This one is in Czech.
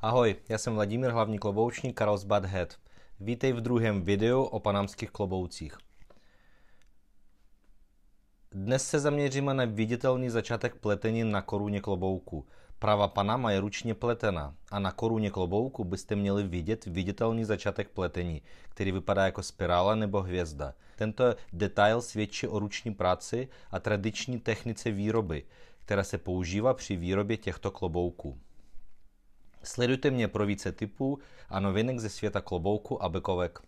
Ahoj, já jsem Vladimír Hlavní kloboučník Bad Head. Vítej v druhém videu o panamských kloboucích. Dnes se zaměříme na viditelný začátek pletení na koruně klobouku. Prava Panama je ručně pletená a na koruně klobouku byste měli vidět viditelný začátek pletení, který vypadá jako spirála nebo hvězda. Tento detail svědčí o ruční práci a tradiční technice výroby, která se používá při výrobě těchto klobouků. Sledujte mě pro více tipů a novinek ze světa klobouku a bekovek.